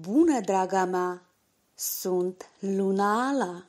Bună, draga mea! Sunt Luna Ala!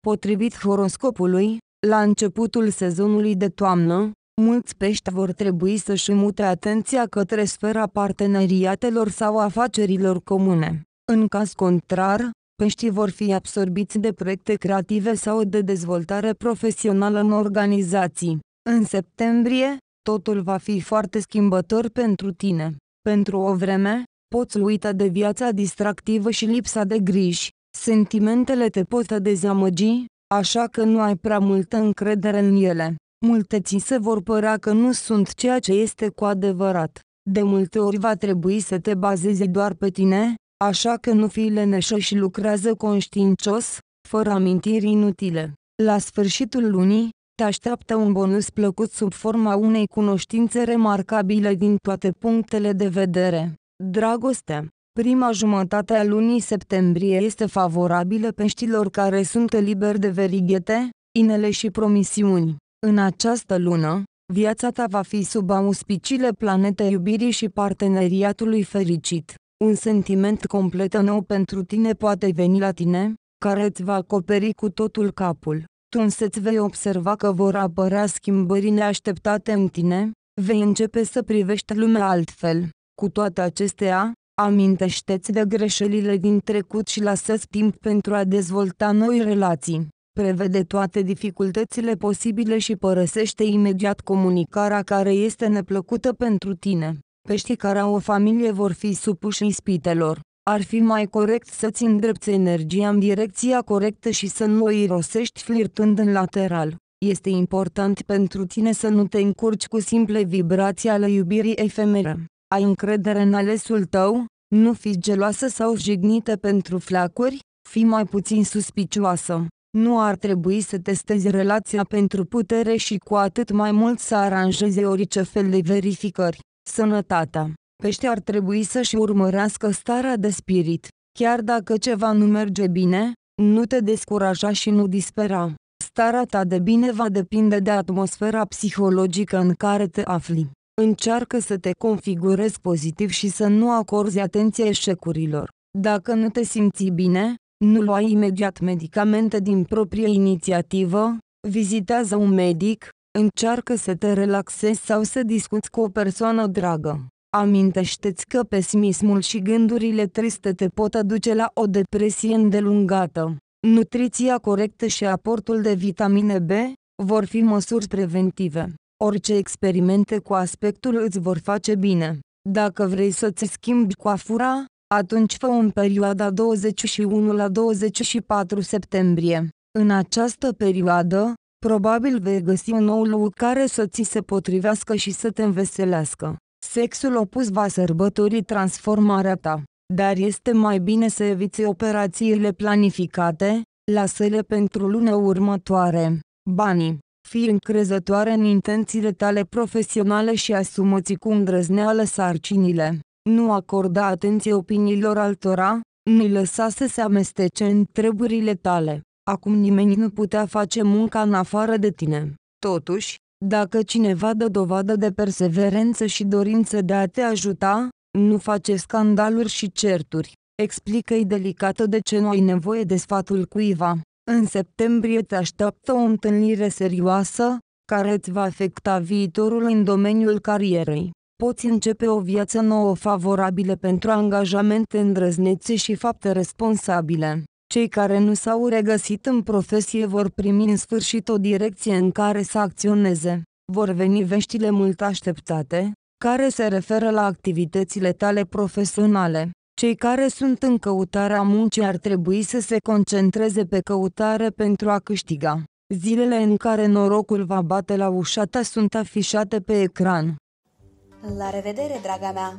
Potrivit horoscopului, la începutul sezonului de toamnă, mulți pești vor trebui să-și mute atenția către sfera parteneriatelor sau afacerilor comune. În caz contrar, peștii vor fi absorbiți de proiecte creative sau de dezvoltare profesională în organizații. În septembrie, totul va fi foarte schimbător pentru tine. Pentru o vreme, poți uita de viața distractivă și lipsa de griji, sentimentele te pot dezamăgi, așa că nu ai prea multă încredere în ele. Multe ți se vor părea că nu sunt ceea ce este cu adevărat. De multe ori va trebui să te bazezi doar pe tine, așa că nu fii leneșă și lucrează conștiincios, fără amintiri inutile. La sfârșitul lunii, te așteaptă un bonus plăcut sub forma unei cunoștințe remarcabile din toate punctele de vedere. Dragoste Prima jumătate a lunii septembrie este favorabilă peștilor care sunt liberi de verighete, inele și promisiuni. În această lună, viața ta va fi sub auspiciile planetei iubirii și parteneriatului fericit. Un sentiment complet nou pentru tine poate veni la tine, care îți va acoperi cu totul capul însăți vei observa că vor apărea schimbări neașteptate în tine, vei începe să privești lumea altfel. Cu toate acestea, amintește-ți de greșelile din trecut și lasă-ți timp pentru a dezvolta noi relații. Prevede toate dificultățile posibile și părăsește imediat comunicarea care este neplăcută pentru tine. Peștii care au o familie vor fi supuși ispitelor ar fi mai corect să-ți îndrepți energia în direcția corectă și să nu o irosești flirtând în lateral. Este important pentru tine să nu te încurci cu simple vibrații ale iubirii efemere. Ai încredere în alesul tău, nu fi geloasă sau jignită pentru flacuri, fi mai puțin suspicioasă. Nu ar trebui să testezi relația pentru putere și cu atât mai mult să aranjezi orice fel de verificări. Sănătatea pește ar trebui să-și urmărească starea de spirit. Chiar dacă ceva nu merge bine, nu te descuraja și nu dispera. Starea ta de bine va depinde de atmosfera psihologică în care te afli. Încearcă să te configurezi pozitiv și să nu acorzi atenție eșecurilor. Dacă nu te simți bine, nu lua imediat medicamente din proprie inițiativă, vizitează un medic, încearcă să te relaxezi sau să discuți cu o persoană dragă. Amintește-ți că pesimismul și gândurile triste te pot aduce la o depresie îndelungată. Nutriția corectă și aportul de vitamine B vor fi măsuri preventive. Orice experimente cu aspectul îți vor face bine. Dacă vrei să-ți schimbi coafura, atunci fă în perioada 21 la 24 septembrie. În această perioadă, probabil vei găsi un nou lucru care să ți se potrivească și să te înveselească. Sexul opus va sărbători transformarea ta, dar este mai bine să eviți operațiile planificate, lasă-le pentru luna următoare. Banii Fii încrezătoare în intențiile tale profesionale și asumă-ți cu îndrăzneală sarcinile. Nu acorda atenție opiniilor altora, nu-i lăsa să se amestece în treburile tale. Acum nimeni nu putea face munca în afară de tine. Totuși, dacă cineva dă dovadă de perseverență și dorință de a te ajuta, nu face scandaluri și certuri. Explică-i delicată de ce nu ai nevoie de sfatul cuiva. În septembrie te așteaptă o întâlnire serioasă, care îți va afecta viitorul în domeniul carierei. Poți începe o viață nouă favorabilă pentru angajamente îndrăznețe și fapte responsabile. Cei care nu s-au regăsit în profesie vor primi în sfârșit o direcție în care să acționeze. Vor veni veștile mult așteptate, care se referă la activitățile tale profesionale. Cei care sunt în căutarea muncii ar trebui să se concentreze pe căutare pentru a câștiga. Zilele în care norocul va bate la ușa ta sunt afișate pe ecran. La revedere, draga mea!